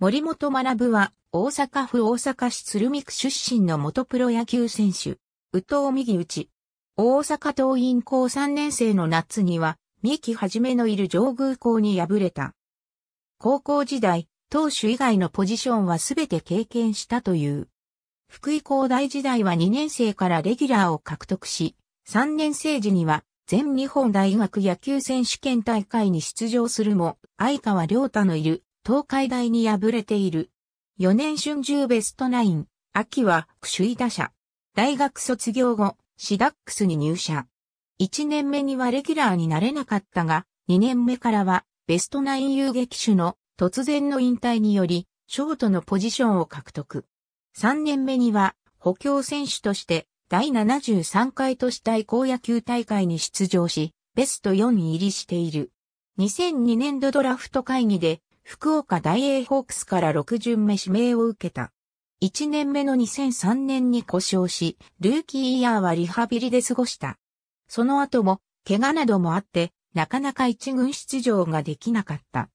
森本学は大阪府大阪市鶴見区出身の元プロ野球選手、宇藤右内。大阪桐蔭高3年生の夏には、三木はじめのいる上宮校に敗れた。高校時代、投手以外のポジションはすべて経験したという。福井高大時代は2年生からレギュラーを獲得し、3年生時には全日本大学野球選手権大会に出場するも、相川良太のいる東海大に敗れている。4年春秋ベストナイン、秋は首位打者。大学卒業後、シダックスに入社。1年目にはレギュラーになれなかったが、2年目からはベストナイン遊撃手の突然の引退により、ショートのポジションを獲得。3年目には補強選手として第73回都市対抗野球大会に出場し、ベスト4に入りしている。2002年度ドラフト会議で福岡大英ホークスから6巡目指名を受けた。1年目の2003年に故障し、ルーキーイヤーはリハビリで過ごした。その後も、怪我などもあって、なかなか一軍出場ができなかった。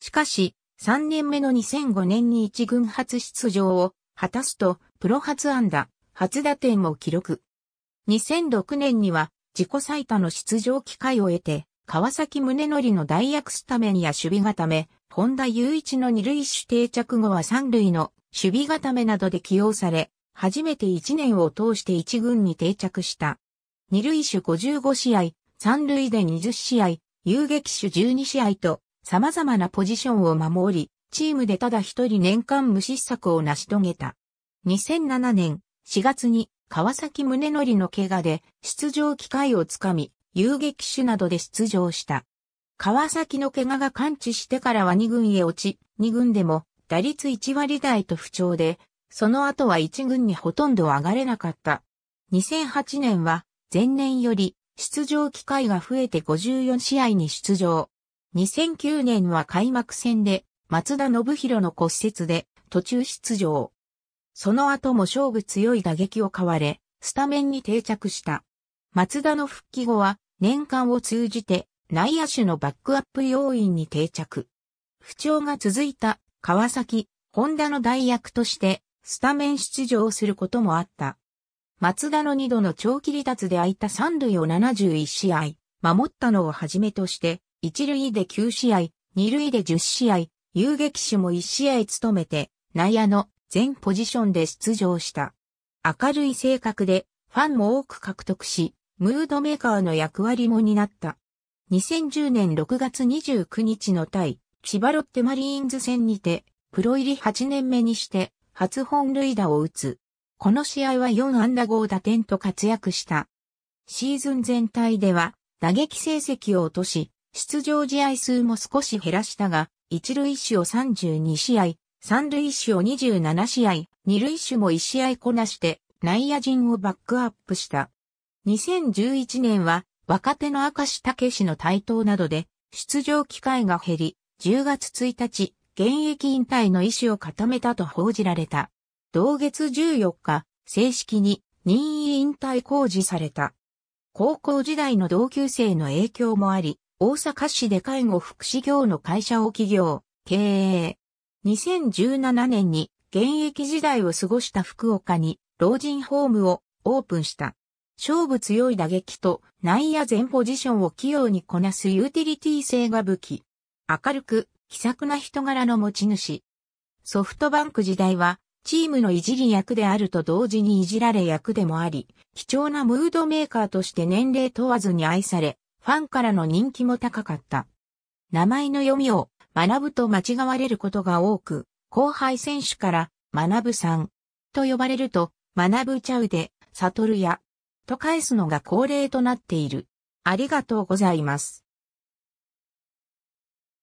しかし、3年目の2005年に一軍初出場を果たすと、プロ初安打、初打点を記録。2006年には、自己最多の出場機会を得て、川崎宗則の代役スタメンや守備固め、本田雄一の二塁手定着後は三塁の守備固めなどで起用され、初めて1年を通して一軍に定着した。二塁手55試合、三塁で20試合、遊撃手12試合と様々なポジションを守り、チームでただ一人年間無失策を成し遂げた。2007年4月に川崎宗則の怪我で出場機会をつかみ、遊撃手などで出場した。川崎の怪我が完治してからは2軍へ落ち、2軍でも打率1割台と不調で、その後は1軍にほとんど上がれなかった。2008年は前年より出場機会が増えて54試合に出場。2009年は開幕戦で松田信弘の骨折で途中出場。その後も勝負強い打撃を買われ、スタメンに定着した。松田の復帰後は年間を通じて内野手のバックアップ要員に定着。不調が続いた川崎、ホンダの代役としてスタメン出場することもあった。松田の二度の長期離脱で空いた三塁を71試合、守ったのをはじめとして、一塁で9試合、二塁で10試合、遊撃手も1試合務めて、内野の全ポジションで出場した。明るい性格で、ファンも多く獲得し、ムードメーカーの役割も担った。2010年6月29日の対、千葉ロッテマリーンズ戦にて、プロ入り8年目にして、初本塁打を打つ。この試合は4安打5打点と活躍した。シーズン全体では、打撃成績を落とし、出場試合数も少し減らしたが、一塁手を32試合、三塁手を27試合、二塁手も1試合こなして、内野陣をバックアップした。2011年は、若手の明石武氏の台頭などで、出場機会が減り、10月1日、現役引退の意思を固めたと報じられた。同月14日、正式に任意引退公示された。高校時代の同級生の影響もあり、大阪市で介護福祉業の会社を起業、経営。2017年に現役時代を過ごした福岡に老人ホームをオープンした。勝負強い打撃と内野全ポジションを器用にこなすユーティリティ性が武器。明るく、気さくな人柄の持ち主。ソフトバンク時代は、チームのいじり役であると同時にいじられ役でもあり、貴重なムードメーカーとして年齢問わずに愛され、ファンからの人気も高かった。名前の読みを学ぶと間違われることが多く、後輩選手から学ぶさんと呼ばれると、学ぶちゃうで、悟やと返すのが恒例となっている。ありがとうございます。